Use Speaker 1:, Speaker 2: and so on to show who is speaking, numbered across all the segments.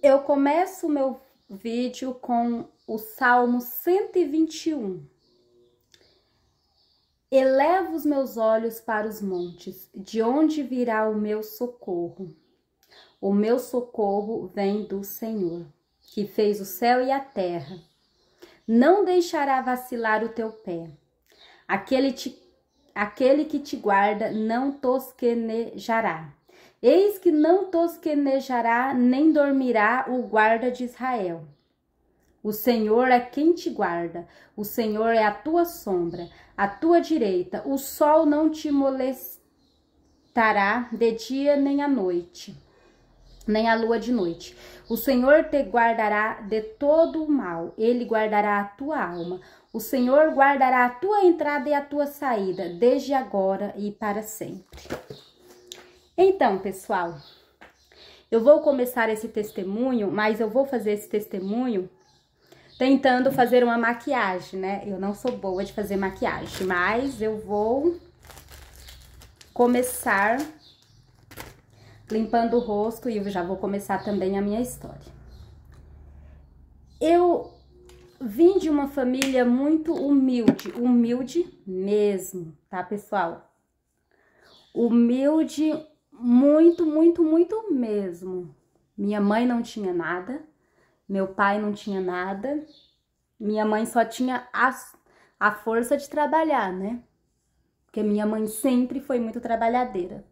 Speaker 1: Eu começo o meu vídeo com o Salmo 121. Elevo os meus olhos para os montes, de onde virá o meu socorro? O meu socorro vem do Senhor, que fez o céu e a terra. Não deixará vacilar o teu pé. Aquele, te, aquele que te guarda não tosquenejará. Eis que não tosquenejará nem dormirá o guarda de Israel. O Senhor é quem te guarda, o Senhor é a tua sombra, a tua direita, o sol não te molestará de dia nem à noite, nem a lua de noite. O Senhor te guardará de todo o mal, ele guardará a tua alma. O Senhor guardará a tua entrada e a tua saída, desde agora e para sempre. Então, pessoal, eu vou começar esse testemunho, mas eu vou fazer esse testemunho tentando fazer uma maquiagem, né? Eu não sou boa de fazer maquiagem, mas eu vou começar limpando o rosto e eu já vou começar também a minha história. Eu vim de uma família muito humilde, humilde mesmo, tá, pessoal? Humilde muito, muito, muito mesmo. Minha mãe não tinha nada, meu pai não tinha nada, minha mãe só tinha a, a força de trabalhar, né? Porque minha mãe sempre foi muito trabalhadeira.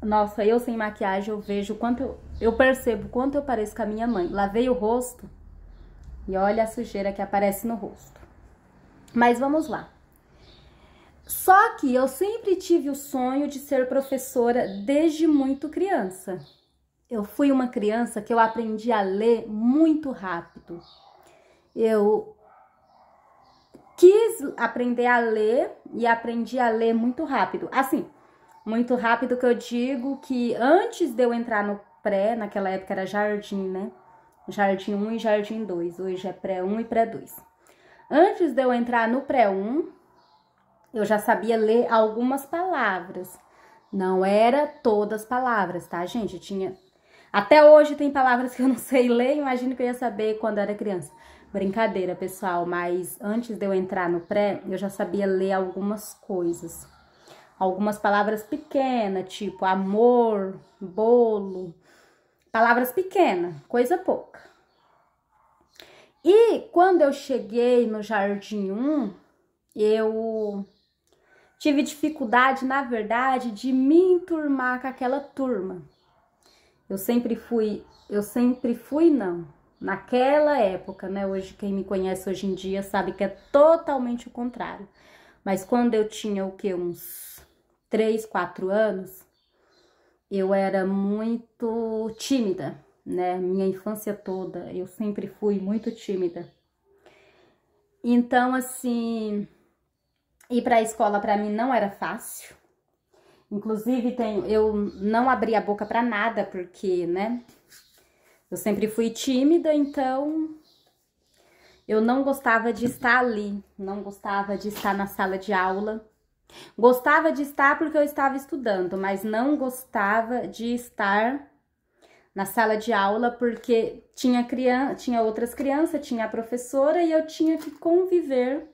Speaker 1: Nossa, eu sem maquiagem eu vejo quanto eu, eu percebo quanto eu pareço com a minha mãe. Lavei o rosto e olha a sujeira que aparece no rosto. Mas vamos lá. Só que eu sempre tive o sonho de ser professora desde muito criança. Eu fui uma criança que eu aprendi a ler muito rápido. Eu quis aprender a ler e aprendi a ler muito rápido. Assim, muito rápido que eu digo que antes de eu entrar no pré, naquela época era jardim, né? Jardim 1 e jardim 2. Hoje é pré 1 e pré 2. Antes de eu entrar no pré 1, eu já sabia ler algumas palavras. Não era todas as palavras, tá, gente? Eu tinha. Até hoje tem palavras que eu não sei ler, imagino que eu ia saber quando era criança. Brincadeira, pessoal, mas antes de eu entrar no pré, eu já sabia ler algumas coisas. Algumas palavras pequenas, tipo amor, bolo. Palavras pequenas, coisa pouca. E quando eu cheguei no Jardim 1, eu Tive dificuldade, na verdade, de me enturmar com aquela turma. Eu sempre fui, eu sempre fui não. Naquela época, né? Hoje quem me conhece hoje em dia sabe que é totalmente o contrário. Mas quando eu tinha o que uns 3, 4 anos, eu era muito tímida, né? Minha infância toda, eu sempre fui muito tímida. Então, assim, Ir para a escola para mim não era fácil. Inclusive, tenho, eu não abri a boca para nada, porque, né? Eu sempre fui tímida, então eu não gostava de estar ali, não gostava de estar na sala de aula. Gostava de estar porque eu estava estudando, mas não gostava de estar na sala de aula porque tinha criança, tinha outras crianças, tinha a professora e eu tinha que conviver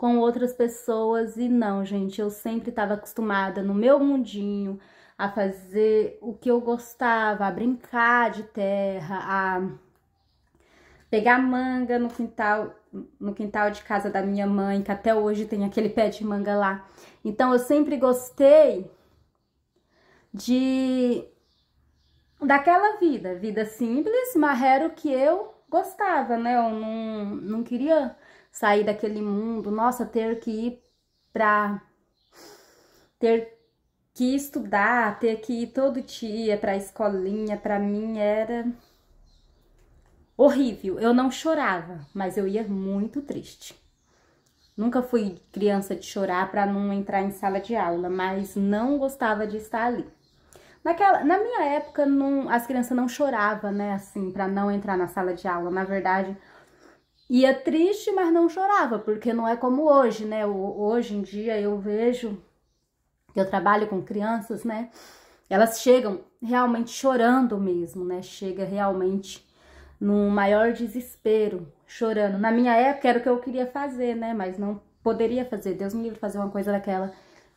Speaker 1: com outras pessoas e não, gente, eu sempre estava acostumada no meu mundinho a fazer o que eu gostava, a brincar de terra, a pegar manga no quintal, no quintal de casa da minha mãe, que até hoje tem aquele pé de manga lá. Então eu sempre gostei de daquela vida, vida simples, o que eu gostava, né? Eu não, não queria sair daquele mundo, nossa, ter que ir para ter que estudar, ter que ir todo dia para a escolinha, para mim era horrível. Eu não chorava, mas eu ia muito triste. Nunca fui criança de chorar para não entrar em sala de aula, mas não gostava de estar ali. Naquela, na minha época, não, as crianças não choravam, né, assim, para não entrar na sala de aula. Na verdade, ia é triste, mas não chorava, porque não é como hoje, né? Hoje em dia eu vejo que eu trabalho com crianças, né? Elas chegam realmente chorando mesmo, né? Chega realmente num maior desespero, chorando. Na minha época era o que eu queria fazer, né? Mas não poderia fazer. Deus me livre fazer uma coisa daquela.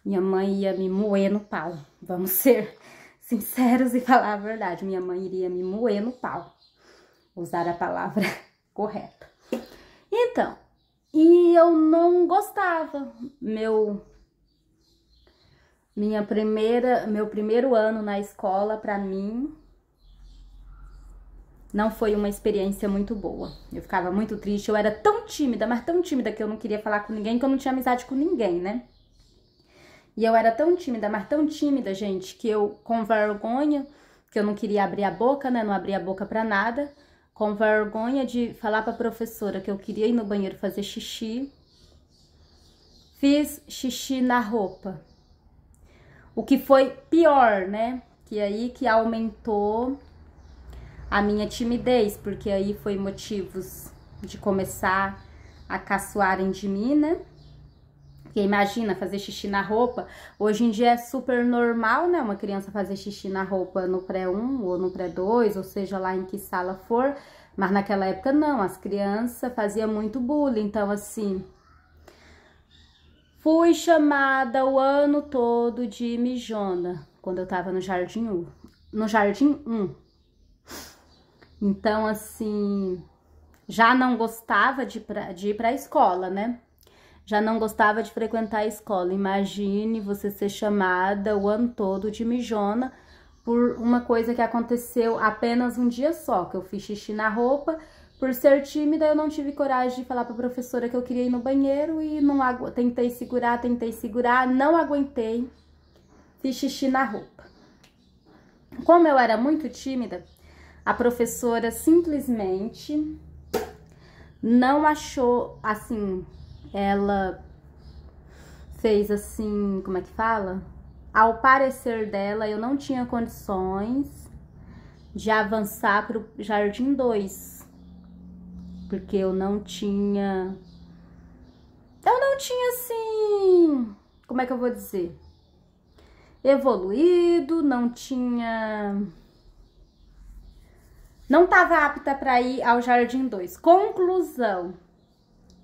Speaker 1: Minha mãe ia me moer no pau. Vamos ser sinceros e falar a verdade. Minha mãe iria me moer no pau. Usar a palavra correta. Então, e eu não gostava. Meu minha primeira, meu primeiro ano na escola para mim não foi uma experiência muito boa. Eu ficava muito triste, eu era tão tímida, mas tão tímida que eu não queria falar com ninguém, que eu não tinha amizade com ninguém, né? E eu era tão tímida, mas tão tímida, gente, que eu com vergonha, que eu não queria abrir a boca, né? Não abria a boca para nada com vergonha de falar para a professora que eu queria ir no banheiro fazer xixi. Fiz xixi na roupa. O que foi pior, né? Que aí que aumentou a minha timidez, porque aí foi motivos de começar a caçoarem de mim, né? Porque imagina fazer xixi na roupa. Hoje em dia é super normal, né? Uma criança fazer xixi na roupa no pré-1 ou no pré-2, ou seja lá em que sala for. Mas naquela época não, as crianças faziam muito bullying. Então, assim. Fui chamada o ano todo de mijona quando eu tava no Jardim 1. No Jardim 1. Então, assim. Já não gostava de, pra, de ir pra escola, né? Já não gostava de frequentar a escola. Imagine você ser chamada o ano todo de mijona por uma coisa que aconteceu apenas um dia só, que eu fiz xixi na roupa. Por ser tímida, eu não tive coragem de falar para a professora que eu queria ir no banheiro e não agu... tentei segurar, tentei segurar, não aguentei. Fiz xixi na roupa. Como eu era muito tímida, a professora simplesmente não achou assim ela fez assim, como é que fala? Ao parecer dela, eu não tinha condições de avançar para o Jardim 2, porque eu não tinha. Eu não tinha assim. Como é que eu vou dizer? Evoluído, não tinha. Não estava apta para ir ao Jardim 2. Conclusão: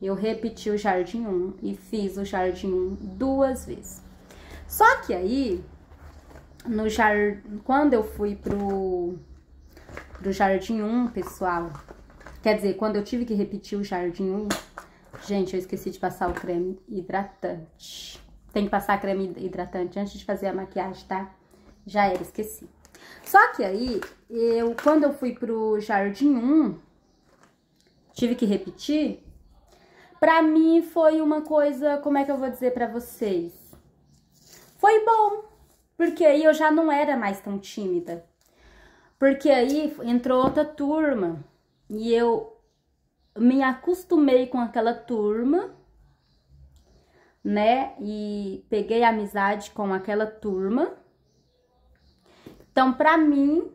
Speaker 1: eu repeti o jardim 1 e fiz o jardim 1 duas vezes. Só que aí, no jar... quando eu fui pro... pro jardim 1, pessoal, quer dizer, quando eu tive que repetir o jardim 1, gente, eu esqueci de passar o creme hidratante. Tem que passar creme hidratante antes de fazer a maquiagem, tá? Já era, esqueci. Só que aí, eu, quando eu fui pro jardim 1, tive que repetir, Pra mim foi uma coisa, como é que eu vou dizer pra vocês? Foi bom, porque aí eu já não era mais tão tímida. Porque aí entrou outra turma e eu me acostumei com aquela turma, né? E peguei amizade com aquela turma. Então, pra mim,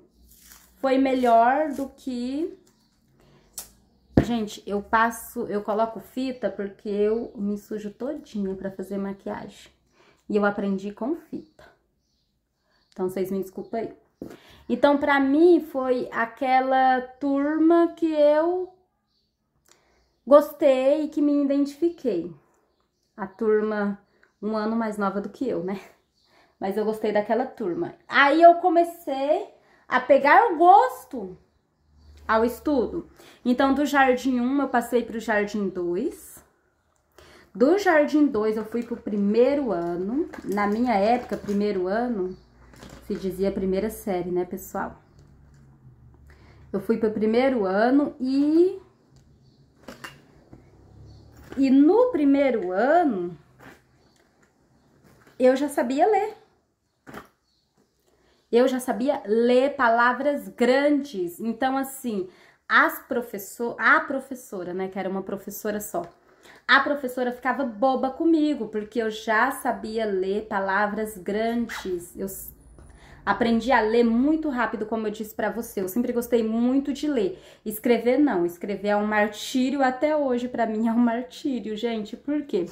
Speaker 1: foi melhor do que Gente, eu passo, eu coloco fita porque eu me sujo todinha pra fazer maquiagem. E eu aprendi com fita. Então, vocês me desculpem aí. Então, pra mim, foi aquela turma que eu gostei e que me identifiquei. A turma um ano mais nova do que eu, né? Mas eu gostei daquela turma. Aí eu comecei a pegar o gosto ao estudo. Então, do jardim 1 eu passei para o jardim 2. Do jardim 2 eu fui para o primeiro ano. Na minha época, primeiro ano, se dizia primeira série, né, pessoal? Eu fui para o primeiro ano e... E no primeiro ano, eu já sabia ler. Eu já sabia ler palavras grandes. Então, assim, as professor, a professora, né, que era uma professora só, a professora ficava boba comigo, porque eu já sabia ler palavras grandes. Eu aprendi a ler muito rápido, como eu disse para você. Eu sempre gostei muito de ler. Escrever não, escrever é um martírio até hoje para mim é um martírio, gente. Por quê?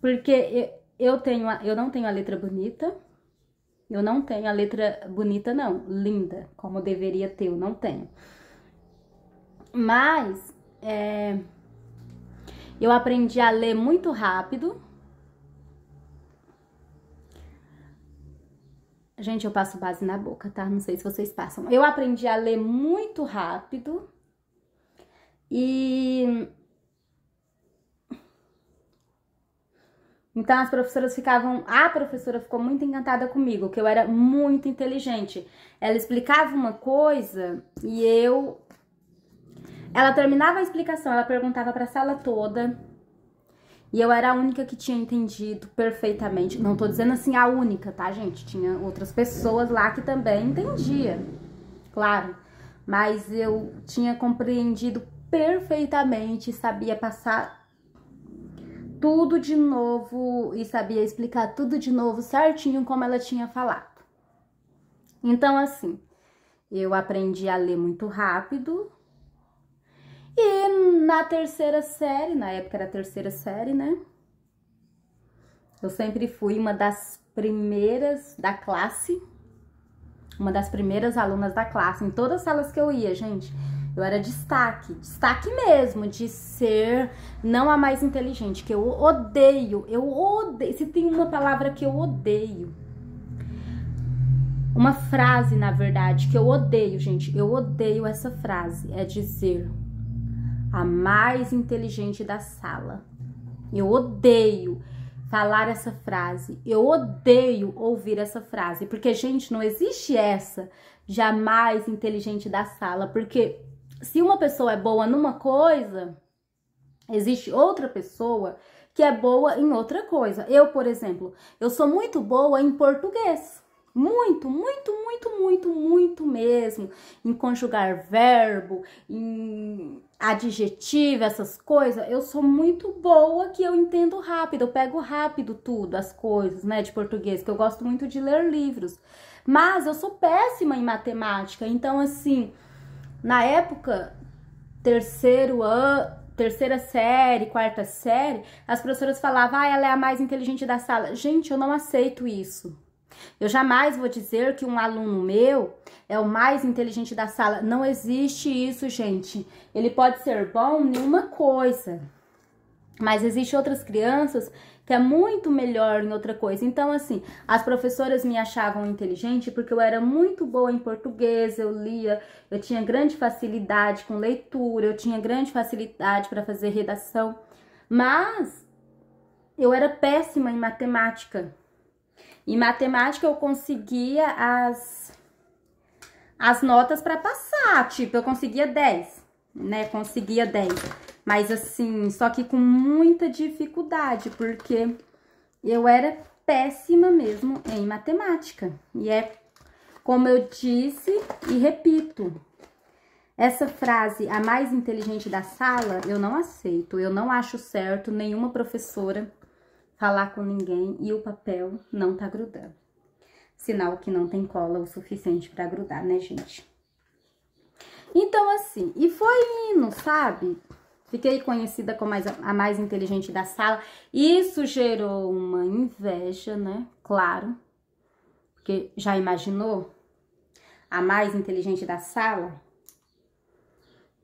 Speaker 1: Porque eu tenho, eu não tenho a letra bonita, eu não tenho a letra bonita, não, linda, como deveria ter, eu não tenho. Mas é, eu aprendi a ler muito rápido. Gente, eu passo base na boca, tá? Não sei se vocês passam. Eu aprendi a ler muito rápido e Então as professoras ficavam, a professora ficou muito encantada comigo, que eu era muito inteligente. Ela explicava uma coisa e eu ela terminava a explicação, ela perguntava para a sala toda. E eu era a única que tinha entendido perfeitamente. Não tô dizendo assim a única, tá, gente? Tinha outras pessoas lá que também entendia. Claro. Mas eu tinha compreendido perfeitamente, sabia passar tudo de novo e sabia explicar tudo de novo certinho como ela tinha falado. Então, assim, eu aprendi a ler muito rápido. E na terceira série, na época era a terceira série, né? Eu sempre fui uma das primeiras da classe, uma das primeiras alunas da classe, em todas as salas que eu ia, gente. Eu era destaque, destaque mesmo, de ser não a mais inteligente, que eu odeio, eu odeio. Se tem uma palavra que eu odeio, uma frase, na verdade, que eu odeio, gente, eu odeio essa frase, é dizer a mais inteligente da sala. Eu odeio falar essa frase. Eu odeio ouvir essa frase, porque gente, não existe essa jamais inteligente da sala, porque se uma pessoa é boa numa coisa, existe outra pessoa que é boa em outra coisa. Eu, por exemplo, eu sou muito boa em português. Muito, muito, muito, muito, muito mesmo. Em conjugar verbo, em adjetivo, essas coisas. Eu sou muito boa que eu entendo rápido, eu pego rápido tudo, as coisas, né, de português, que eu gosto muito de ler livros. Mas eu sou péssima em matemática, então assim, na época, terceiro ano, terceira série, quarta série, as professoras falavam, ah, ela é a mais inteligente da sala. Gente, eu não aceito isso. Eu jamais vou dizer que um aluno meu é o mais inteligente da sala. Não existe isso, gente. Ele pode ser bom em uma coisa, mas existem outras crianças que é muito melhor em outra coisa. Então, assim, as professoras me achavam inteligente porque eu era muito boa em português, eu lia, eu tinha grande facilidade com leitura, eu tinha grande facilidade para fazer redação, mas eu era péssima em matemática. Em matemática eu conseguia as as notas para passar, tipo, eu conseguia 10, né? Conseguia 10. Mas assim, só que com muita dificuldade, porque eu era péssima mesmo em matemática. E é como eu disse e repito, essa frase, a mais inteligente da sala, eu não aceito. Eu não acho certo nenhuma professora falar com ninguém e o papel não tá grudando. Sinal que não tem cola o suficiente para grudar, né, gente? Então, assim, e foi indo, sabe? Fiquei conhecida como a mais inteligente da sala. Isso gerou uma inveja, né? Claro. Porque já imaginou? A mais inteligente da sala?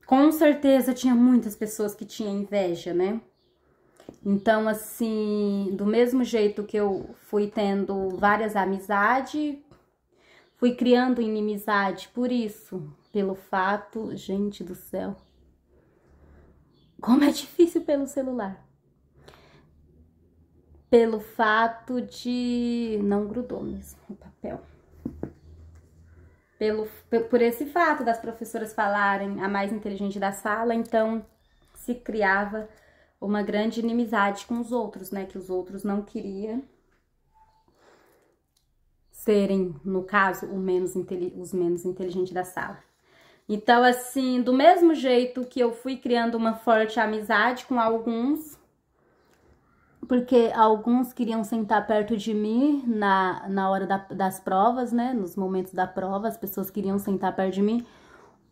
Speaker 1: Com certeza tinha muitas pessoas que tinham inveja, né? Então, assim, do mesmo jeito que eu fui tendo várias amizades, fui criando inimizade por isso, pelo fato, gente do céu, como é difícil pelo celular. Pelo fato de não grudou mesmo o papel. Pelo, por esse fato das professoras falarem a mais inteligente da sala, então se criava uma grande inimizade com os outros, né? Que os outros não queriam serem, no caso, menos os menos inteligentes da sala. Então, assim, do mesmo jeito que eu fui criando uma forte amizade com alguns, porque alguns queriam sentar perto de mim na, na hora da, das provas, né? Nos momentos da prova, as pessoas queriam sentar perto de mim.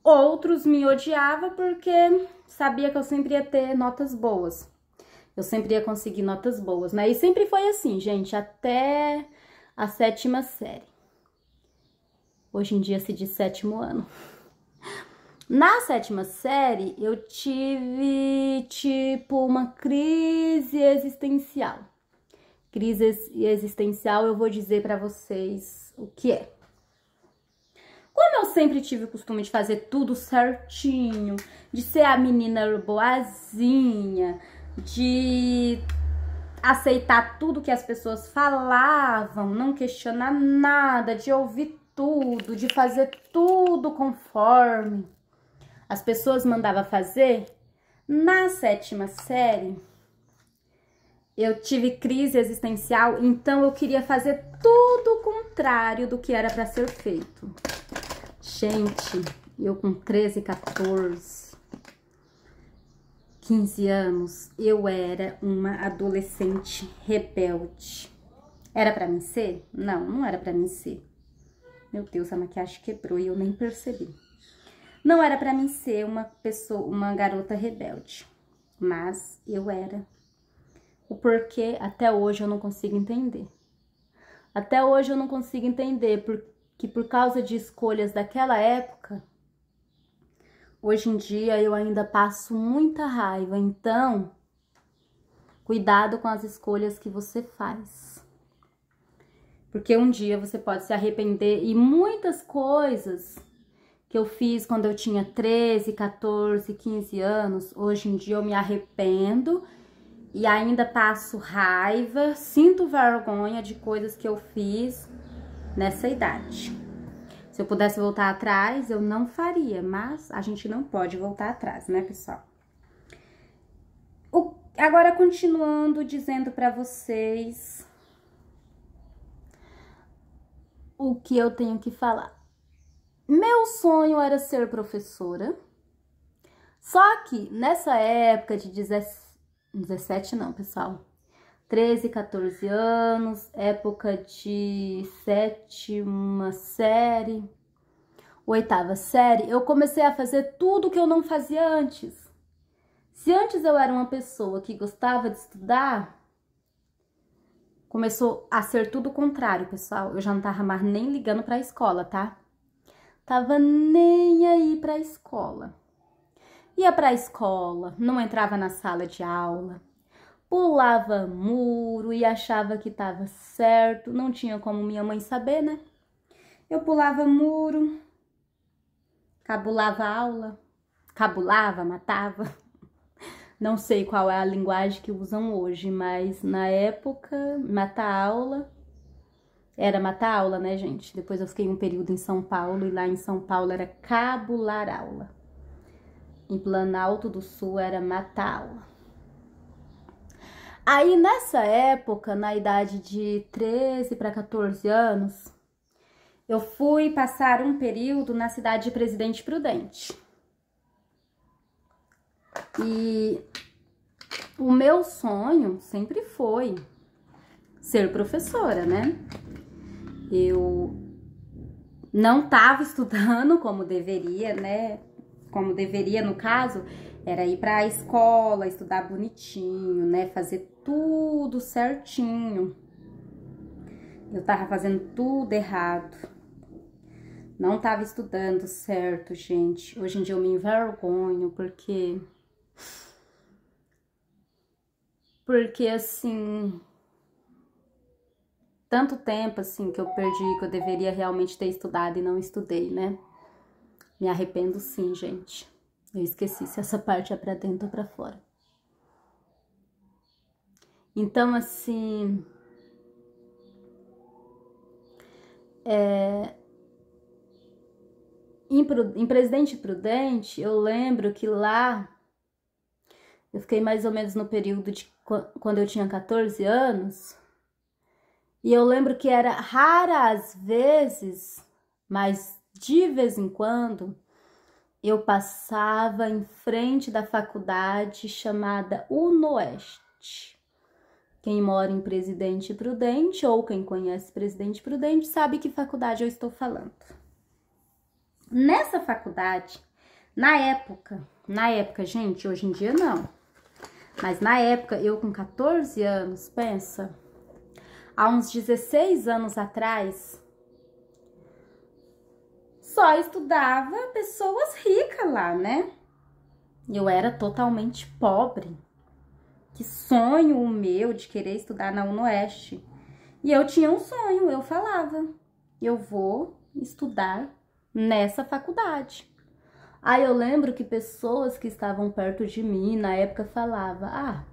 Speaker 1: Outros me odiavam porque sabia que eu sempre ia ter notas boas. Eu sempre ia conseguir notas boas, né? E sempre foi assim, gente, até a sétima série. Hoje em dia se diz sétimo ano. Na sétima série, eu tive tipo uma crise existencial. Crise existencial, eu vou dizer para vocês o que é. Como eu sempre tive o costume de fazer tudo certinho, de ser a menina boazinha, de aceitar tudo que as pessoas falavam, não questionar nada, de ouvir tudo, de fazer tudo conforme as pessoas mandavam fazer, na sétima série eu tive crise existencial, então eu queria fazer tudo o contrário do que era para ser feito. Gente, eu com 13, 14, 15 anos, eu era uma adolescente rebelde. Era para mim ser? Não, não era para mim ser. Meu Deus, a maquiagem quebrou e eu nem percebi. Não era para mim ser uma pessoa, uma garota rebelde, mas eu era. O porquê até hoje eu não consigo entender. Até hoje eu não consigo entender que por causa de escolhas daquela época, hoje em dia eu ainda passo muita raiva. Então, cuidado com as escolhas que você faz. Porque um dia você pode se arrepender e muitas coisas que eu fiz quando eu tinha 13, 14, 15 anos, hoje em dia eu me arrependo e ainda passo raiva, sinto vergonha de coisas que eu fiz nessa idade. Se eu pudesse voltar atrás, eu não faria, mas a gente não pode voltar atrás, né, pessoal? O, agora, continuando dizendo para vocês o que eu tenho que falar. Meu sonho era ser professora. Só que nessa época de 17, não, pessoal. 13, 14 anos, época de sétima série, oitava série, eu comecei a fazer tudo que eu não fazia antes. Se antes eu era uma pessoa que gostava de estudar, começou a ser tudo o contrário, pessoal. Eu já não tava mais nem ligando para a escola, tá? tava nem aí para a escola. Ia para a escola, não entrava na sala de aula, pulava muro e achava que tava certo, não tinha como minha mãe saber, né? Eu pulava muro, cabulava aula, cabulava, matava. Não sei qual é a linguagem que usam hoje, mas na época, matar aula era matar aula, né, gente? Depois eu fiquei um período em São Paulo e lá em São Paulo era cabular aula. Em Planalto do Sul era matar aula. Aí nessa época, na idade de 13 para 14 anos, eu fui passar um período na cidade de Presidente Prudente. E o meu sonho sempre foi ser professora, né? eu não estava estudando como deveria, né? Como deveria no caso, era ir para a escola, estudar bonitinho, né? Fazer tudo certinho. Eu tava fazendo tudo errado. Não tava estudando certo, gente. Hoje em dia eu me envergonho porque porque assim, tanto tempo assim que eu perdi que eu deveria realmente ter estudado e não estudei, né? Me arrependo sim, gente. Eu esqueci se essa parte é para dentro ou para fora. Então, assim, é, em, em Presidente Prudente, eu lembro que lá eu fiquei mais ou menos no período de quando eu tinha 14 anos e eu lembro que era rara às vezes, mas de vez em quando, eu passava em frente da faculdade chamada Unoeste. Quem mora em Presidente Prudente ou quem conhece Presidente Prudente sabe que faculdade eu estou falando. Nessa faculdade, na época, na época, gente, hoje em dia não. Mas na época, eu com 14 anos, pensa, há uns 16 anos atrás, só estudava pessoas ricas lá, né? Eu era totalmente pobre. Que sonho o meu de querer estudar na UNOeste. E eu tinha um sonho, eu falava, eu vou estudar nessa faculdade. Aí eu lembro que pessoas que estavam perto de mim na época falava: "Ah,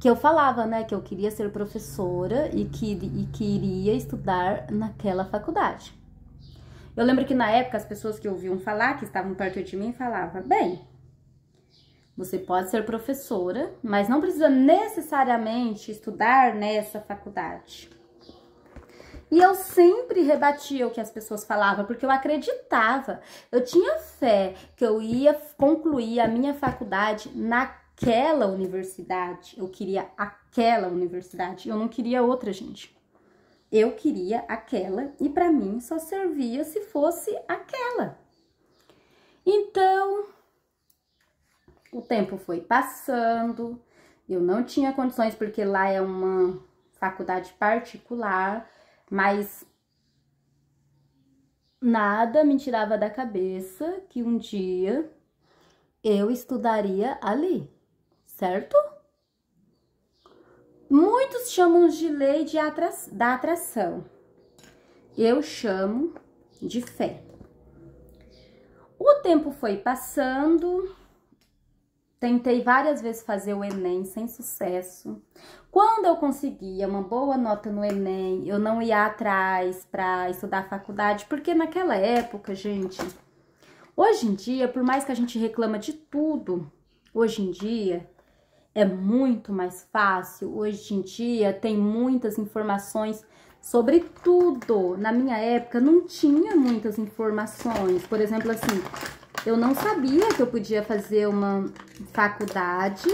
Speaker 1: que eu falava, né, que eu queria ser professora e que, e que iria estudar naquela faculdade. Eu lembro que na época as pessoas que ouviam falar, que estavam perto de mim, falavam: bem, você pode ser professora, mas não precisa necessariamente estudar nessa faculdade. E eu sempre rebatia o que as pessoas falavam, porque eu acreditava, eu tinha fé que eu ia concluir a minha faculdade naquela aquela universidade, eu queria aquela universidade, eu não queria outra, gente. Eu queria aquela e para mim só servia se fosse aquela. Então, o tempo foi passando, eu não tinha condições porque lá é uma faculdade particular, mas nada me tirava da cabeça que um dia eu estudaria ali certo? Muitos chamam de lei de atra da atração. Eu chamo de fé. O tempo foi passando, tentei várias vezes fazer o Enem sem sucesso. Quando eu conseguia uma boa nota no Enem, eu não ia atrás para estudar faculdade, porque naquela época, gente, hoje em dia, por mais que a gente reclama de tudo, hoje em dia é muito mais fácil. Hoje em dia tem muitas informações sobre tudo. Na minha época não tinha muitas informações. Por exemplo, assim, eu não sabia que eu podia fazer uma faculdade.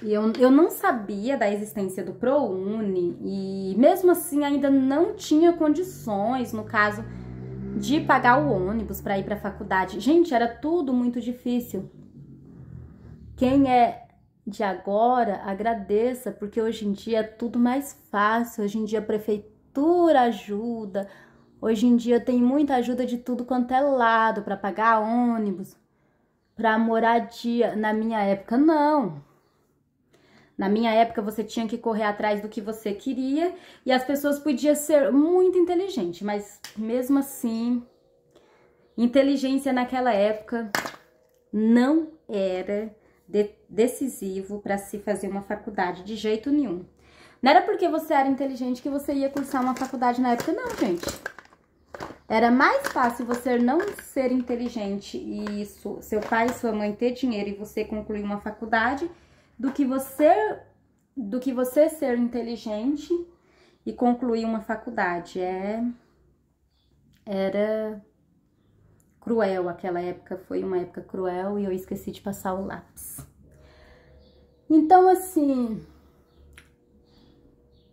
Speaker 1: E eu, eu não sabia da existência do ProUni. E mesmo assim ainda não tinha condições, no caso, de pagar o ônibus para ir para a faculdade. Gente, era tudo muito difícil. Quem é de agora, agradeça, porque hoje em dia é tudo mais fácil, hoje em dia a prefeitura ajuda, hoje em dia tem muita ajuda de tudo quanto é lado, para pagar ônibus, para moradia. Na minha época, não. Na minha época, você tinha que correr atrás do que você queria e as pessoas podiam ser muito inteligentes, mas mesmo assim, inteligência naquela época não era de decisivo para se fazer uma faculdade, de jeito nenhum. Não era porque você era inteligente que você ia cursar uma faculdade na época, não, gente. Era mais fácil você não ser inteligente e isso, seu pai e sua mãe ter dinheiro e você concluir uma faculdade do que você do que você ser inteligente e concluir uma faculdade. É era cruel. Aquela época foi uma época cruel e eu esqueci de passar o lápis. Então, assim,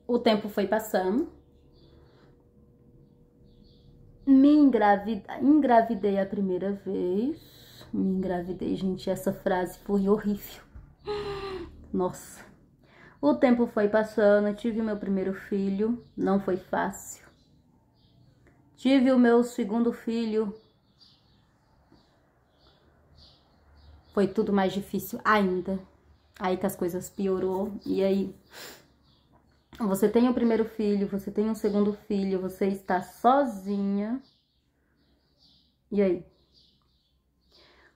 Speaker 1: o tempo foi passando. Me engravide... engravidei a primeira vez. Me engravidei, gente. Essa frase foi horrível. Nossa. O tempo foi passando. Eu tive meu primeiro filho. Não foi fácil. Tive o meu segundo filho. foi tudo mais difícil ainda. Aí que as coisas piorou e aí você tem o primeiro filho, você tem o segundo filho, você está sozinha. E aí?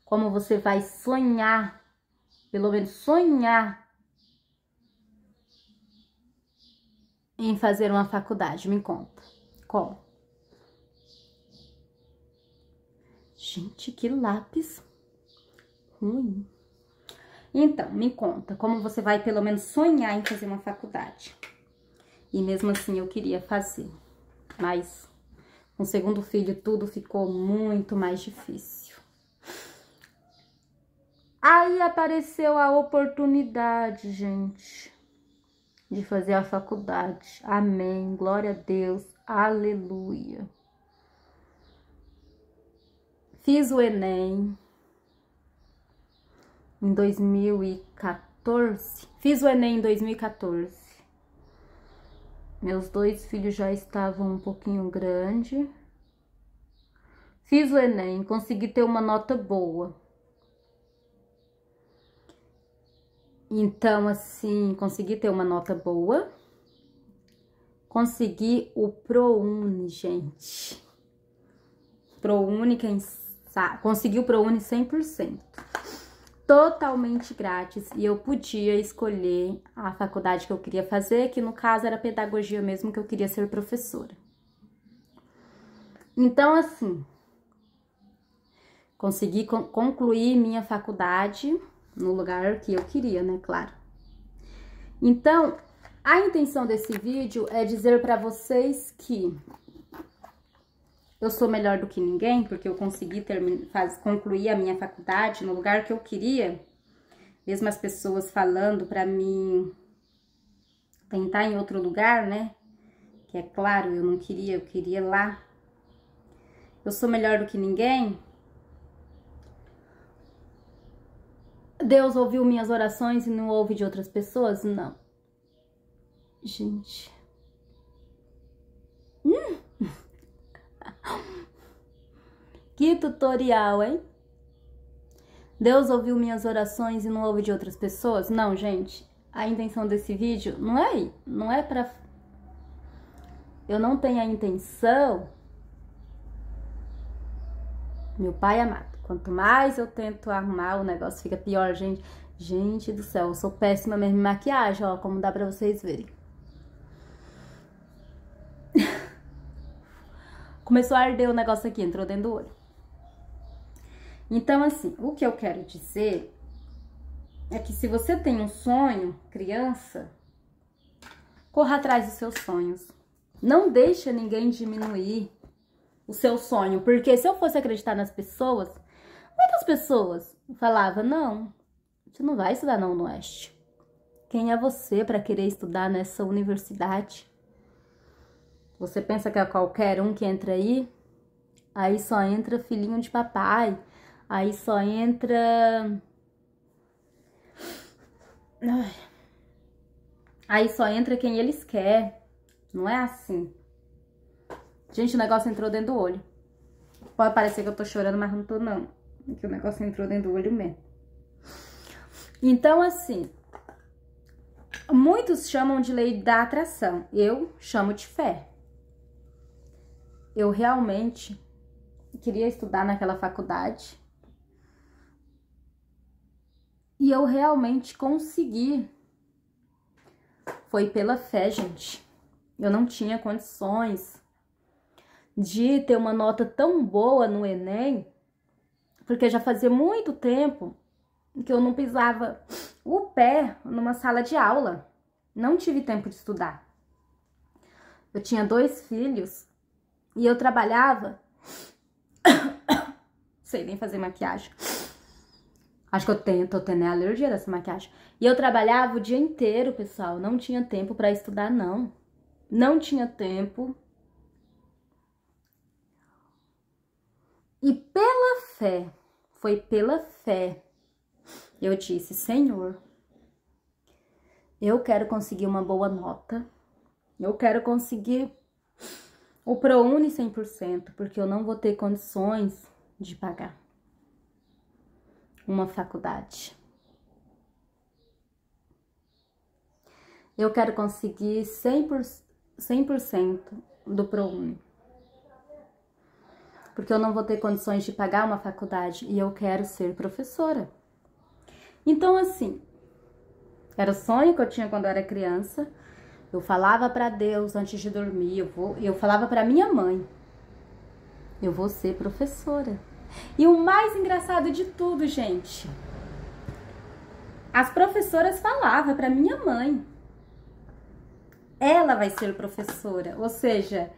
Speaker 1: Como você vai sonhar, pelo menos sonhar em fazer uma faculdade? Me conta. Como? Gente, que lápis ruim. Então, me conta, como você vai pelo menos sonhar em fazer uma faculdade? E mesmo assim eu queria fazer, mas com o segundo filho tudo ficou muito mais difícil. Aí apareceu a oportunidade, gente, de fazer a faculdade. Amém, glória a Deus, aleluia. Fiz o Enem, em 2014. Fiz o Enem em 2014. Meus dois filhos já estavam um pouquinho grande. Fiz o Enem, consegui ter uma nota boa. Então, assim, consegui ter uma nota boa. Consegui o ProUni, gente. ProUni, quem sabe? Consegui o ProUni 100% totalmente grátis e eu podia escolher a faculdade que eu queria fazer, que no caso era pedagogia mesmo, que eu queria ser professora. Então, assim, consegui concluir minha faculdade no lugar que eu queria, né? Claro. Então, a intenção desse vídeo é dizer para vocês que eu sou melhor do que ninguém, porque eu consegui faz, concluir a minha faculdade no lugar que eu queria, mesmo as pessoas falando para mim tentar em outro lugar, né? Que é claro, eu não queria, eu queria lá. Eu sou melhor do que ninguém. Deus ouviu minhas orações e não ouve de outras pessoas? Não. Gente. Que tutorial, hein? Deus ouviu minhas orações e não ouve de outras pessoas? Não, gente. A intenção desse vídeo não é aí, não é para eu não tenho a intenção meu pai é amado. Quanto mais eu tento arrumar, o negócio fica pior, gente. Gente do céu, eu sou péssima mesmo em maquiagem, ó, como dá pra vocês verem. Começou a arder o negócio aqui, entrou dentro do olho. Então, assim, o que eu quero dizer é que se você tem um sonho, criança, corra atrás dos seus sonhos. Não deixa ninguém diminuir o seu sonho, porque se eu fosse acreditar nas pessoas, muitas pessoas falavam, não, você não vai estudar não no Oeste. Quem é você para querer estudar nessa universidade? Você pensa que é qualquer um que entra aí? Aí só entra filhinho de papai, Aí só entra. Aí só entra quem eles quer. Não é assim. Gente, o negócio entrou dentro do olho. Pode parecer que eu tô chorando, mas não tô não. Que o negócio entrou dentro do olho mesmo. Então, assim, muitos chamam de lei da atração. Eu chamo de fé. Eu realmente queria estudar naquela faculdade. E eu realmente consegui. Foi pela fé, gente. Eu não tinha condições de ter uma nota tão boa no Enem, porque já fazia muito tempo que eu não pisava o pé numa sala de aula. Não tive tempo de estudar. Eu tinha dois filhos e eu trabalhava. Sei nem fazer maquiagem. Acho que eu tenho, tô tendo é alergia dessa maquiagem. E eu trabalhava o dia inteiro, pessoal. Não tinha tempo para estudar, não. Não tinha tempo. E pela fé, foi pela fé, eu disse: Senhor, eu quero conseguir uma boa nota. Eu quero conseguir o ProUni 100%, porque eu não vou ter condições de pagar uma faculdade. Eu quero conseguir 100%, 100 do ProUni. Porque eu não vou ter condições de pagar uma faculdade e eu quero ser professora. Então, assim, era o sonho que eu tinha quando eu era criança. Eu falava para Deus antes de dormir, eu, vou, eu falava para minha mãe: eu vou ser professora. E o mais engraçado de tudo, gente, as professoras falavam para minha mãe, ela vai ser professora, ou seja,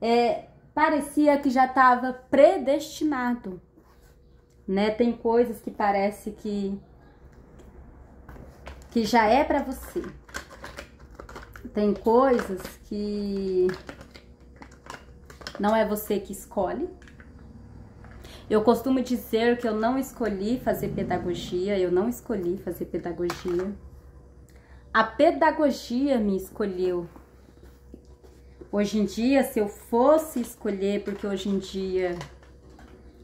Speaker 1: é, parecia que já estava predestinado, né? Tem coisas que parece que que já é para você. Tem coisas que não é você que escolhe, eu costumo dizer que eu não escolhi fazer pedagogia, eu não escolhi fazer pedagogia. A pedagogia me escolheu. Hoje em dia, se eu fosse escolher, porque hoje em dia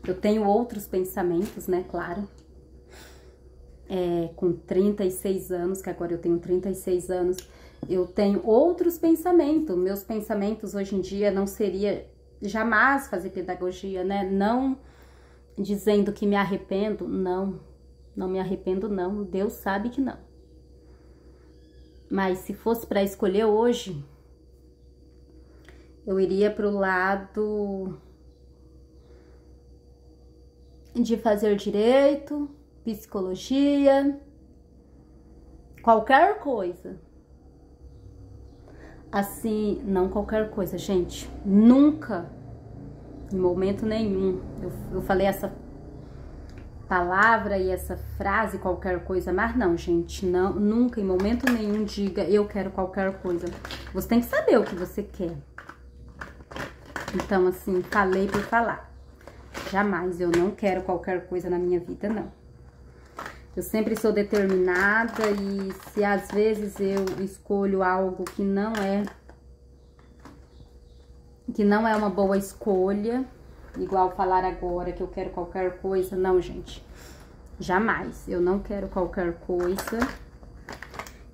Speaker 1: eu tenho outros pensamentos, né, claro. É, com 36 anos, que agora eu tenho 36 anos, eu tenho outros pensamentos. Meus pensamentos hoje em dia não seria jamais fazer pedagogia, né? Não dizendo que me arrependo, não, não me arrependo não, Deus sabe que não. Mas se fosse para escolher hoje, eu iria pro lado de fazer direito, psicologia, qualquer coisa. Assim, não qualquer coisa, gente. Nunca em momento nenhum. Eu, eu falei essa palavra e essa frase, qualquer coisa mas Não, gente, não, nunca, em momento nenhum, diga eu quero qualquer coisa. Você tem que saber o que você quer. Então, assim, falei por falar. Jamais, eu não quero qualquer coisa na minha vida, não. Eu sempre sou determinada e se às vezes eu escolho algo que não é que não é uma boa escolha, igual falar agora que eu quero qualquer coisa. Não, gente, jamais. Eu não quero qualquer coisa.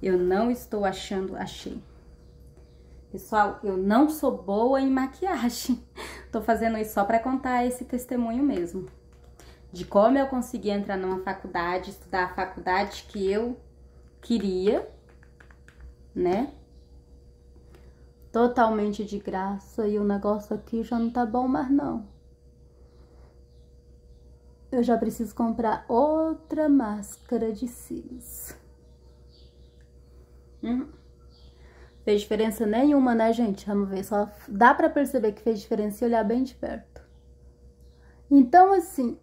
Speaker 1: Eu não estou achando, achei. Pessoal, eu não sou boa em maquiagem. Tô fazendo isso só para contar esse testemunho mesmo. De como eu consegui entrar numa faculdade, estudar a faculdade que eu queria, né? totalmente de graça e o negócio aqui já não tá bom mais não. Eu já preciso comprar outra máscara de cílios. Hum. Fez diferença nenhuma, né, gente? Vamos ver, só dá pra perceber que fez diferença se olhar bem de perto. Então, assim,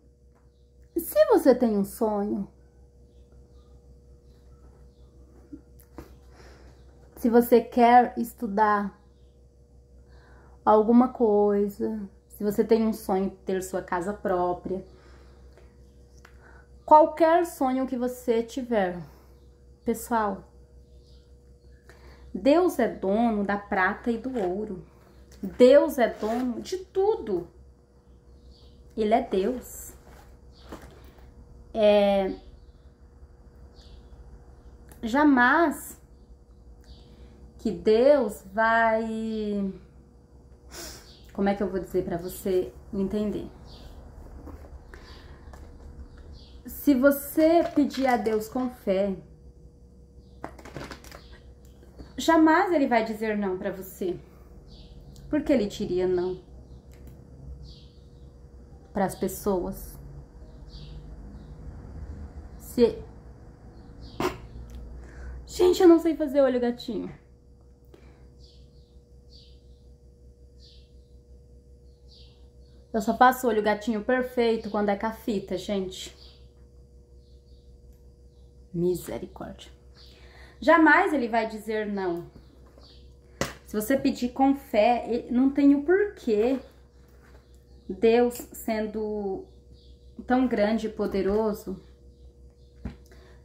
Speaker 1: se você tem um sonho, se você quer estudar, alguma coisa, se você tem um sonho de ter sua casa própria. Qualquer sonho que você tiver. Pessoal, Deus é dono da prata e do ouro. Deus é dono de tudo. Ele é Deus. É... Jamais que Deus vai como é que eu vou dizer para você entender? Se você pedir a Deus com fé, jamais ele vai dizer não para você. Porque ele diria não para as pessoas. Se Gente, eu não sei fazer olho gatinho. Eu só faço olho gatinho perfeito quando é cafita, gente. Misericórdia. Jamais ele vai dizer não. Se você pedir com fé, não tem o porquê Deus sendo tão grande e poderoso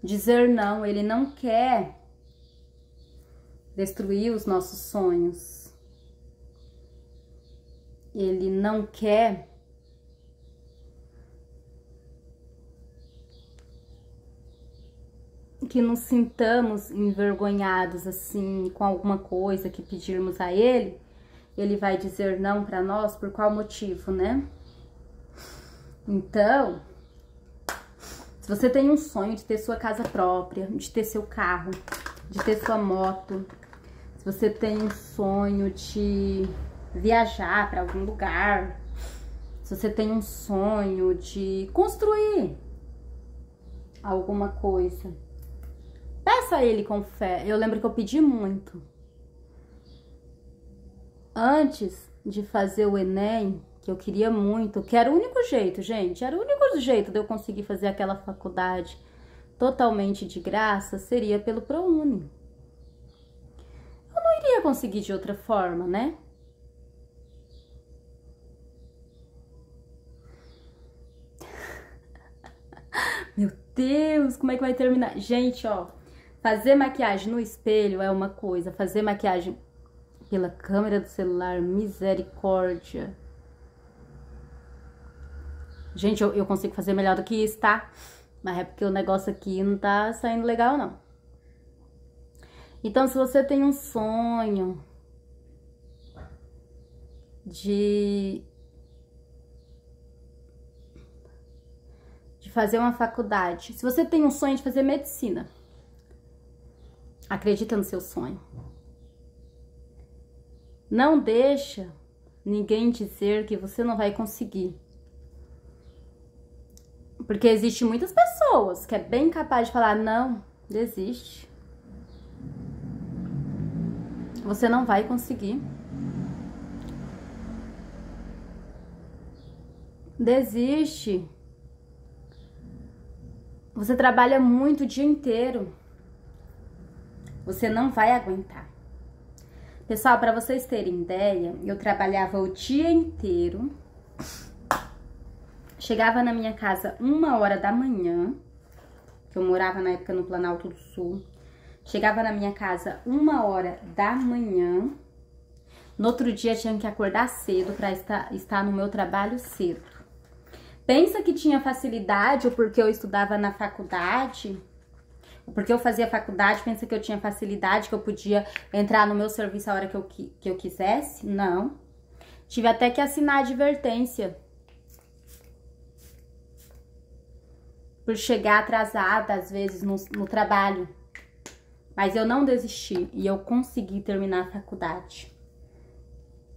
Speaker 1: dizer não. Ele não quer destruir os nossos sonhos ele não quer que nos sintamos envergonhados assim com alguma coisa que pedirmos a ele, ele vai dizer não para nós por qual motivo, né? Então, se você tem um sonho de ter sua casa própria, de ter seu carro, de ter sua moto, se você tem um sonho de viajar para algum lugar, se você tem um sonho de construir alguma coisa, peça a ele com fé. Eu lembro que eu pedi muito. Antes de fazer o Enem, que eu queria muito, que era o único jeito, gente, era o único jeito de eu conseguir fazer aquela faculdade totalmente de graça, seria pelo ProUni. Eu não iria conseguir de outra forma, né? meu Deus, como é que vai terminar? Gente, ó, fazer maquiagem no espelho é uma coisa, fazer maquiagem pela câmera do celular, misericórdia. Gente, eu, eu consigo fazer melhor do que isso, tá? Mas é porque o negócio aqui não tá saindo legal, não. Então, se você tem um sonho de fazer uma faculdade, se você tem um sonho de fazer medicina, acredita no seu sonho. Não deixa ninguém dizer que você não vai conseguir. Porque existe muitas pessoas que é bem capaz de falar não, desiste. Você não vai conseguir. Desiste você trabalha muito o dia inteiro. Você não vai aguentar. Pessoal, para vocês terem ideia, eu trabalhava o dia inteiro. Chegava na minha casa uma hora da manhã, que eu morava na época no Planalto do Sul. Chegava na minha casa uma hora da manhã. No outro dia tinha que acordar cedo para estar, estar no meu trabalho cedo pensa que tinha facilidade porque eu estudava na faculdade, porque eu fazia faculdade, pensa que eu tinha facilidade, que eu podia entrar no meu serviço a hora que eu, que eu quisesse? Não. Tive até que assinar advertência. Por chegar atrasada, às vezes, no, no trabalho. Mas eu não desisti e eu consegui terminar a faculdade.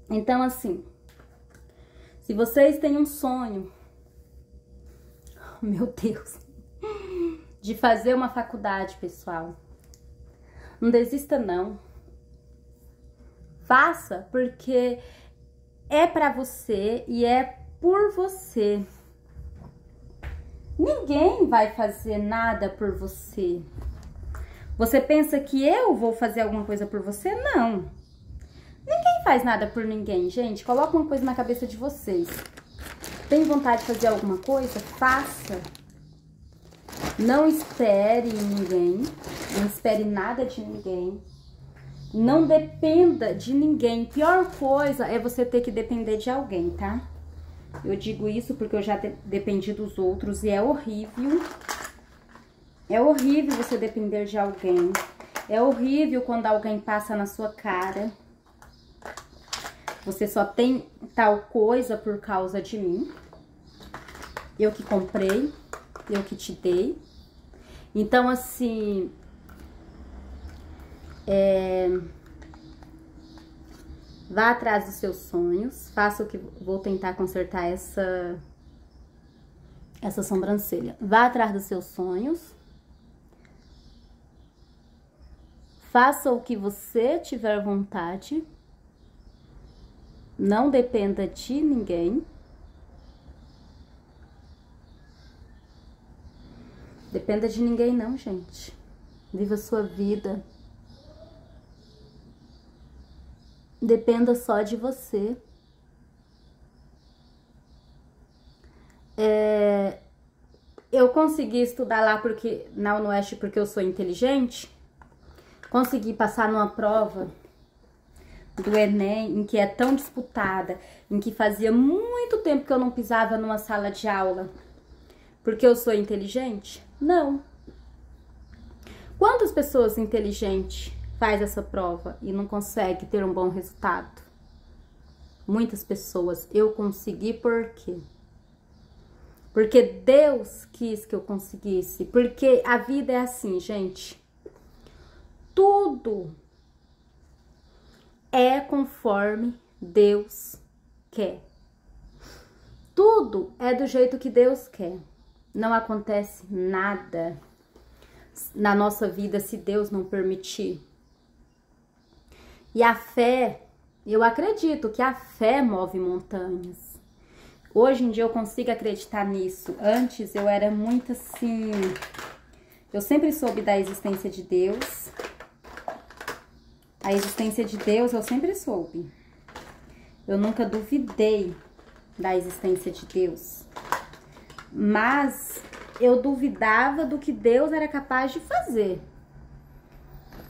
Speaker 1: Então, assim, se vocês têm um sonho, meu Deus, de fazer uma faculdade, pessoal. Não desista não. Faça porque é para você e é por você. Ninguém vai fazer nada por você. Você pensa que eu vou fazer alguma coisa por você? Não. Ninguém faz nada por ninguém, gente. Coloca uma coisa na cabeça de vocês. Tem vontade de fazer alguma coisa? Faça. Não espere ninguém. Não espere nada de ninguém. Não dependa de ninguém. Pior coisa é você ter que depender de alguém, tá? Eu digo isso porque eu já dependi dos outros e é horrível. É horrível você depender de alguém. É horrível quando alguém passa na sua cara. Você só tem tal coisa por causa de mim. Eu que comprei, eu que te dei. Então, assim... É... Vá atrás dos seus sonhos, faça o que vou tentar consertar essa essa sobrancelha. Vá atrás dos seus sonhos. Faça o que você tiver vontade não dependa de ninguém. Dependa de ninguém não, gente. Viva sua vida. Dependa só de você. É... eu consegui estudar lá porque na Unoeste porque eu sou inteligente. Consegui passar numa prova do Enem, em que é tão disputada, em que fazia muito tempo que eu não pisava numa sala de aula, porque eu sou inteligente? Não. Quantas pessoas inteligentes faz essa prova e não consegue ter um bom resultado? Muitas pessoas. Eu consegui por quê? Porque Deus quis que eu conseguisse. Porque a vida é assim, gente. Tudo é conforme Deus quer. Tudo é do jeito que Deus quer. Não acontece nada na nossa vida se Deus não permitir. E a fé, eu acredito que a fé move montanhas. Hoje em dia eu consigo acreditar nisso. Antes eu era muito assim. Eu sempre soube da existência de Deus, a existência de Deus eu sempre soube. Eu nunca duvidei da existência de Deus. Mas eu duvidava do que Deus era capaz de fazer.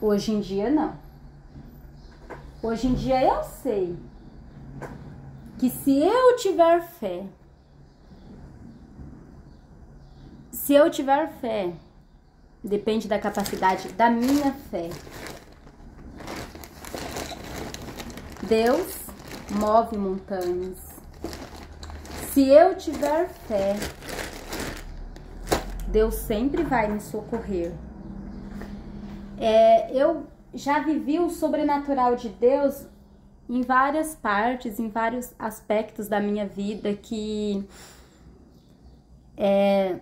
Speaker 1: Hoje em dia, não. Hoje em dia eu sei que se eu tiver fé, se eu tiver fé, depende da capacidade da minha fé, Deus move montanhas. Se eu tiver fé, Deus sempre vai me socorrer. É, eu já vivi o sobrenatural de Deus em várias partes, em vários aspectos da minha vida que é,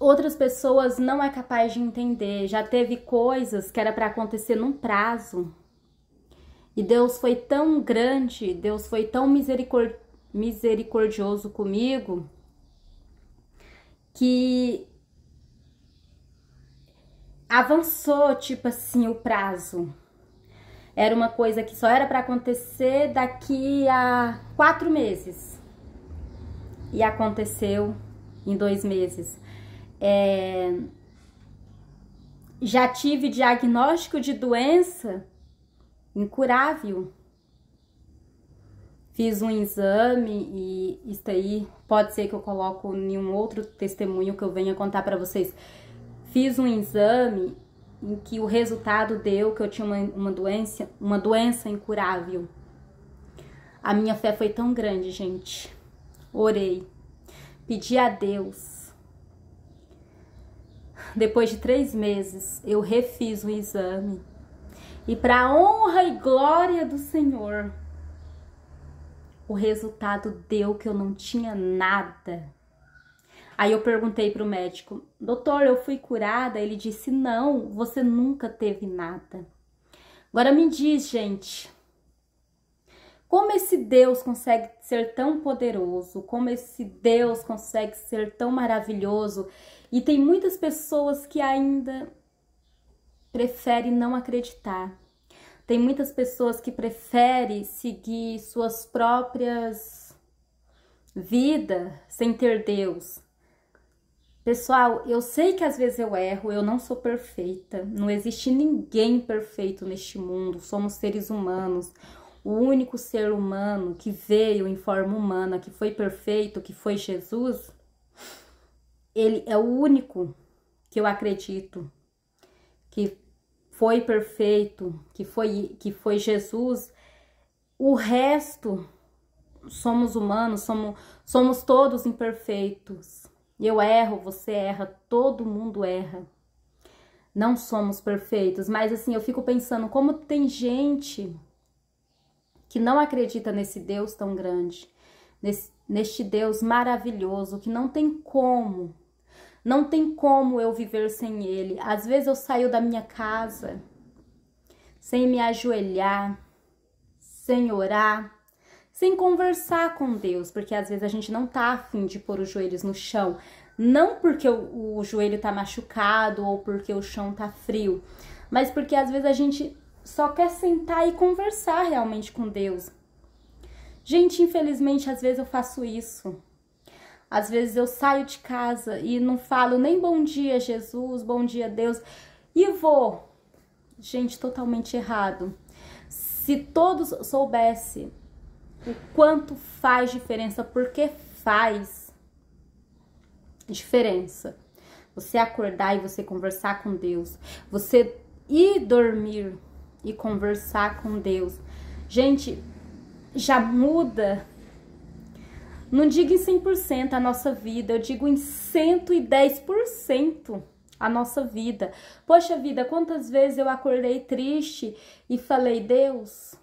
Speaker 1: outras pessoas não é capaz de entender. Já teve coisas que era para acontecer num prazo e Deus foi tão grande, Deus foi tão misericor misericordioso comigo, que avançou, tipo assim, o prazo. Era uma coisa que só era para acontecer daqui a quatro meses. E aconteceu em dois meses. É... Já tive diagnóstico de doença incurável. Fiz um exame e isso aí pode ser que eu coloco em um outro testemunho que eu venha contar para vocês. Fiz um exame em que o resultado deu que eu tinha uma, uma doença, uma doença incurável. A minha fé foi tão grande, gente. Orei, pedi a Deus. Depois de três meses, eu refiz o exame e para a honra e glória do Senhor. O resultado deu que eu não tinha nada. Aí eu perguntei para o médico, doutor, eu fui curada? Ele disse, não, você nunca teve nada. Agora me diz, gente, como esse Deus consegue ser tão poderoso? Como esse Deus consegue ser tão maravilhoso? E tem muitas pessoas que ainda prefere não acreditar. Tem muitas pessoas que preferem seguir suas próprias vidas sem ter Deus. Pessoal, eu sei que às vezes eu erro, eu não sou perfeita. Não existe ninguém perfeito neste mundo. Somos seres humanos. O único ser humano que veio em forma humana, que foi perfeito, que foi Jesus, ele é o único que eu acredito que foi perfeito, que foi, que foi Jesus, o resto somos humanos, somos, somos todos imperfeitos. Eu erro, você erra, todo mundo erra. Não somos perfeitos, mas assim, eu fico pensando como tem gente que não acredita nesse Deus tão grande, nesse, neste Deus maravilhoso, que não tem como não tem como eu viver sem Ele. Às vezes eu saio da minha casa sem me ajoelhar, sem orar, sem conversar com Deus, porque às vezes a gente não tá afim de pôr os joelhos no chão. Não porque o, o joelho tá machucado ou porque o chão tá frio, mas porque às vezes a gente só quer sentar e conversar realmente com Deus. Gente, infelizmente, às vezes eu faço isso. Às vezes eu saio de casa e não falo nem bom dia, Jesus, bom dia, Deus, e vou. Gente, totalmente errado. Se todos soubessem o quanto faz diferença, porque faz diferença. Você acordar e você conversar com Deus, você ir dormir e conversar com Deus. Gente, já muda não digo em 100% a nossa vida, eu digo em 110% a nossa vida. Poxa vida, quantas vezes eu acordei triste e falei, Deus,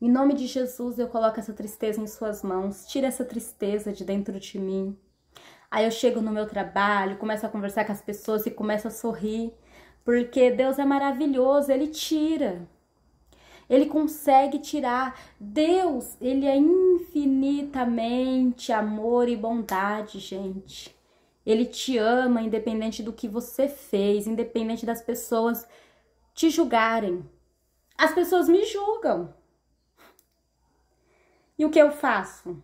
Speaker 1: em nome de Jesus eu coloco essa tristeza em Suas mãos, tira essa tristeza de dentro de mim. Aí eu chego no meu trabalho, começo a conversar com as pessoas e começo a sorrir, porque Deus é maravilhoso, Ele tira ele consegue tirar. Deus, ele é infinitamente amor e bondade, gente. Ele te ama independente do que você fez, independente das pessoas te julgarem. As pessoas me julgam. E o que eu faço?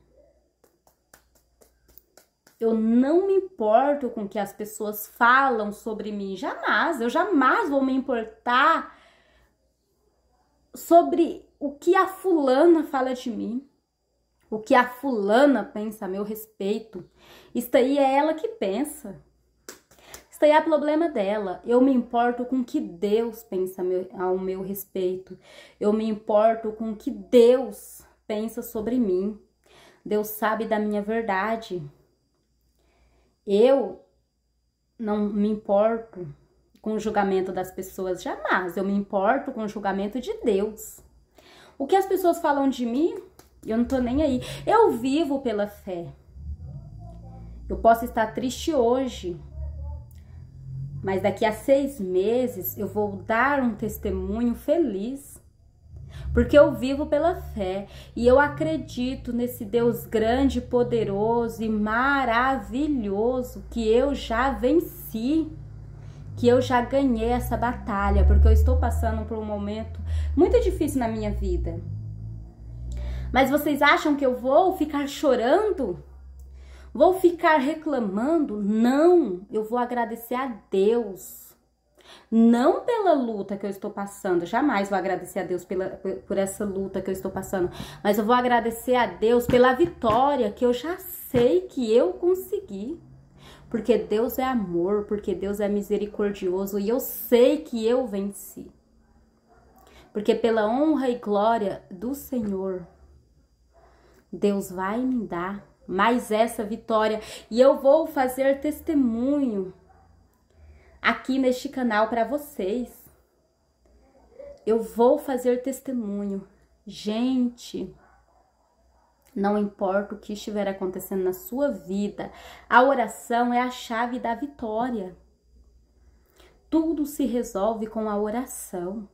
Speaker 1: Eu não me importo com o que as pessoas falam sobre mim, jamais. Eu jamais vou me importar sobre o que a fulana fala de mim, o que a fulana pensa a meu respeito. Isso aí é ela que pensa. Isso aí é problema dela. Eu me importo com o que Deus pensa ao meu respeito. Eu me importo com o que Deus pensa sobre mim. Deus sabe da minha verdade. Eu não me importo com o julgamento das pessoas, jamais. Eu me importo com o julgamento de Deus. O que as pessoas falam de mim, eu não tô nem aí. Eu vivo pela fé. Eu posso estar triste hoje, mas daqui a seis meses eu vou dar um testemunho feliz. Porque eu vivo pela fé e eu acredito nesse Deus grande, poderoso e maravilhoso que eu já venci que eu já ganhei essa batalha, porque eu estou passando por um momento muito difícil na minha vida. Mas vocês acham que eu vou ficar chorando? Vou ficar reclamando? Não, eu vou agradecer a Deus. Não pela luta que eu estou passando, jamais vou agradecer a Deus pela, por essa luta que eu estou passando, mas eu vou agradecer a Deus pela vitória que eu já sei que eu consegui porque Deus é amor, porque Deus é misericordioso e eu sei que eu venci. Porque pela honra e glória do Senhor, Deus vai me dar mais essa vitória e eu vou fazer testemunho aqui neste canal para vocês. Eu vou fazer testemunho. Gente, não importa o que estiver acontecendo na sua vida, a oração é a chave da vitória. Tudo se resolve com a oração.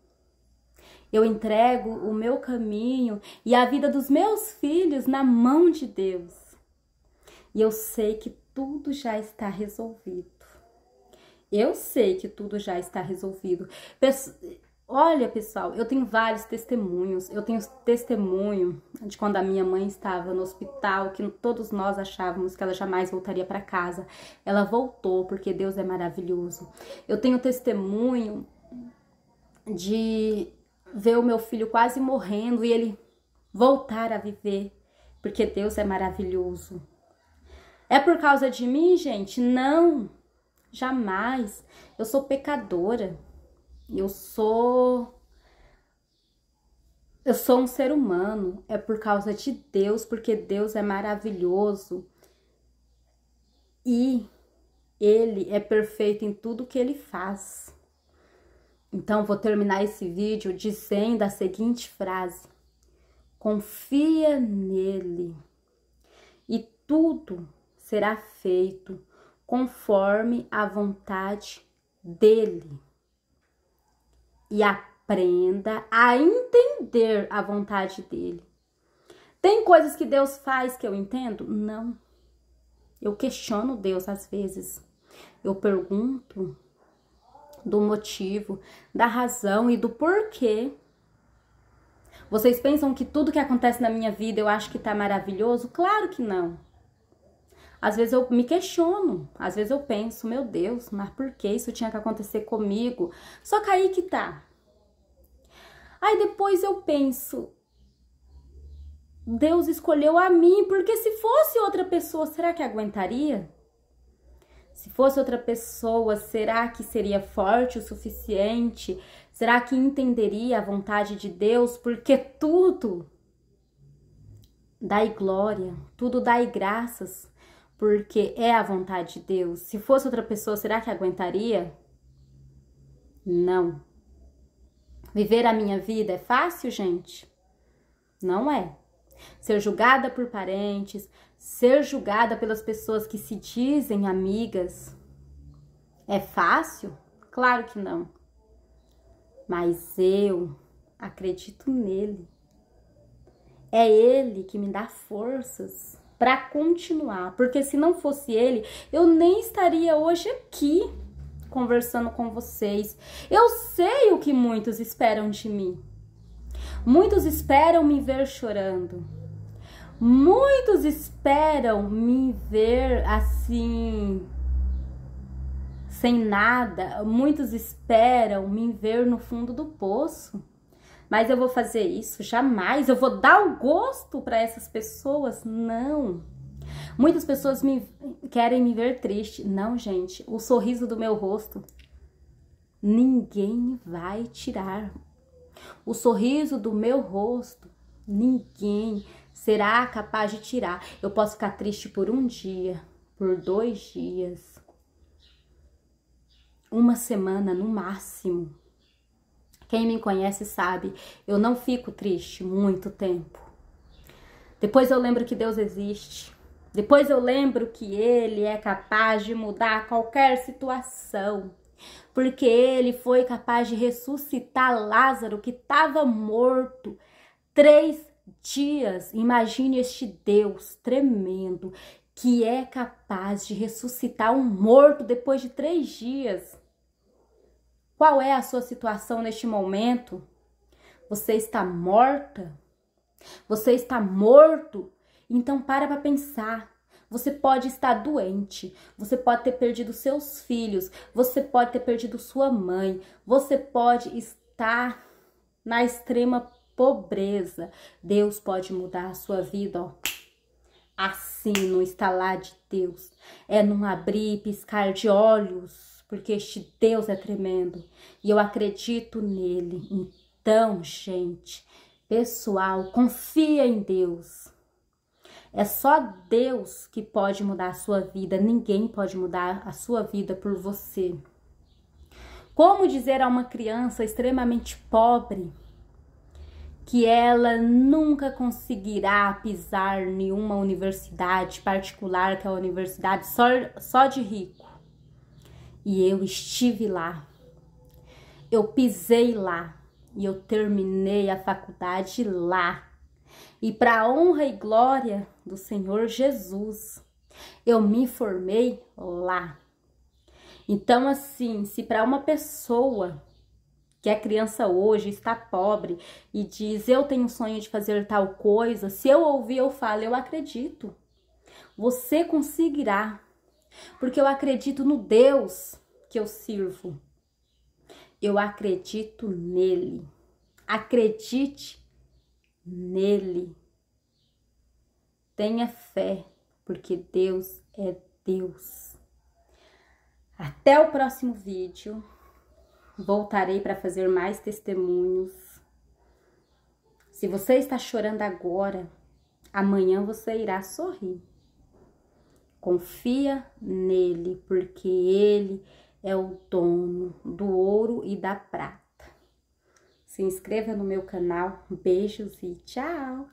Speaker 1: Eu entrego o meu caminho e a vida dos meus filhos na mão de Deus. E eu sei que tudo já está resolvido. Eu sei que tudo já está resolvido. Pesso Olha, pessoal, eu tenho vários testemunhos. Eu tenho testemunho de quando a minha mãe estava no hospital, que todos nós achávamos que ela jamais voltaria para casa. Ela voltou porque Deus é maravilhoso. Eu tenho testemunho de ver o meu filho quase morrendo e ele voltar a viver, porque Deus é maravilhoso. É por causa de mim, gente? Não. Jamais. Eu sou pecadora. Eu sou. Eu sou um ser humano, é por causa de Deus, porque Deus é maravilhoso e Ele é perfeito em tudo que Ele faz. Então, vou terminar esse vídeo dizendo a seguinte frase: Confia nele e tudo será feito conforme a vontade dele e aprenda a entender a vontade dele. Tem coisas que Deus faz que eu entendo? Não. Eu questiono Deus às vezes. Eu pergunto do motivo, da razão e do porquê. Vocês pensam que tudo que acontece na minha vida eu acho que tá maravilhoso? Claro que não. Às vezes eu me questiono, às vezes eu penso, meu Deus, mas por que isso tinha que acontecer comigo? Só que aí que tá. Aí depois eu penso, Deus escolheu a mim, porque se fosse outra pessoa, será que aguentaria? Se fosse outra pessoa, será que seria forte o suficiente? Será que entenderia a vontade de Deus? Porque tudo dai glória, tudo dai graças porque é a vontade de Deus. Se fosse outra pessoa, será que aguentaria? Não. Viver a minha vida é fácil, gente? Não é. Ser julgada por parentes, ser julgada pelas pessoas que se dizem amigas, é fácil? Claro que não. Mas eu acredito nele. É ele que me dá forças para continuar, porque se não fosse ele, eu nem estaria hoje aqui conversando com vocês. Eu sei o que muitos esperam de mim. Muitos esperam me ver chorando. Muitos esperam me ver assim sem nada. Muitos esperam me ver no fundo do poço mas eu vou fazer isso? Jamais. Eu vou dar o gosto para essas pessoas? Não. Muitas pessoas me querem me ver triste. Não, gente. O sorriso do meu rosto ninguém vai tirar. O sorriso do meu rosto ninguém será capaz de tirar. Eu posso ficar triste por um dia, por dois dias, uma semana no máximo. Quem me conhece sabe, eu não fico triste muito tempo. Depois eu lembro que Deus existe. Depois eu lembro que Ele é capaz de mudar qualquer situação. Porque Ele foi capaz de ressuscitar Lázaro, que estava morto três dias. Imagine este Deus tremendo que é capaz de ressuscitar um morto depois de três dias. Qual é a sua situação neste momento? Você está morta? Você está morto? Então para para pensar. Você pode estar doente, você pode ter perdido seus filhos, você pode ter perdido sua mãe, você pode estar na extrema pobreza. Deus pode mudar a sua vida, ó. Assim, no lá de Deus. É num abrir e piscar de olhos porque este Deus é tremendo e eu acredito nele. Então, gente, pessoal, confia em Deus. É só Deus que pode mudar a sua vida, ninguém pode mudar a sua vida por você. Como dizer a uma criança extremamente pobre que ela nunca conseguirá pisar nenhuma universidade particular, que é a universidade só, só de rico? e eu estive lá. Eu pisei lá e eu terminei a faculdade lá. E para a honra e glória do Senhor Jesus, eu me formei lá. Então assim, se para uma pessoa que é criança hoje, está pobre e diz: Eu tenho um sonho de fazer tal coisa. Se eu ouvir, eu falo: Eu acredito. Você conseguirá porque eu acredito no Deus que eu sirvo. Eu acredito nele. Acredite nele. Tenha fé, porque Deus é Deus. Até o próximo vídeo. Voltarei para fazer mais testemunhos. Se você está chorando agora, amanhã você irá sorrir. Confia nele, porque ele é o dono do ouro e da prata. Se inscreva no meu canal. Beijos e tchau!